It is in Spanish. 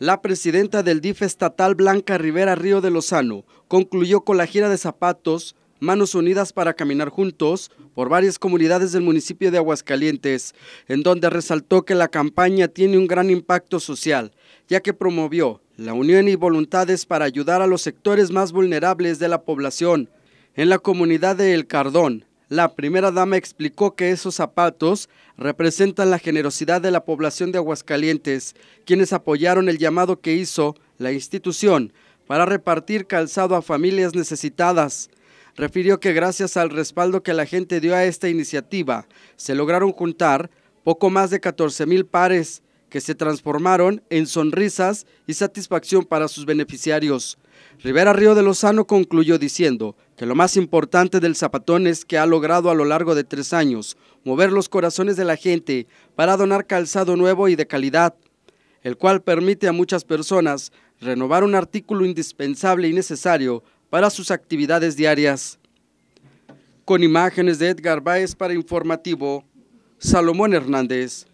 La presidenta del DIF estatal Blanca Rivera Río de Lozano concluyó con la gira de zapatos Manos Unidas para Caminar Juntos por varias comunidades del municipio de Aguascalientes, en donde resaltó que la campaña tiene un gran impacto social, ya que promovió la unión y voluntades para ayudar a los sectores más vulnerables de la población. En la comunidad de El Cardón, la primera dama explicó que esos zapatos representan la generosidad de la población de Aguascalientes, quienes apoyaron el llamado que hizo la institución para repartir calzado a familias necesitadas. Refirió que gracias al respaldo que la gente dio a esta iniciativa, se lograron juntar poco más de 14 mil pares que se transformaron en sonrisas y satisfacción para sus beneficiarios. Rivera Río de Lozano concluyó diciendo que lo más importante del zapatón es que ha logrado a lo largo de tres años mover los corazones de la gente para donar calzado nuevo y de calidad, el cual permite a muchas personas renovar un artículo indispensable y necesario para sus actividades diarias. Con imágenes de Edgar Báez para Informativo, Salomón Hernández.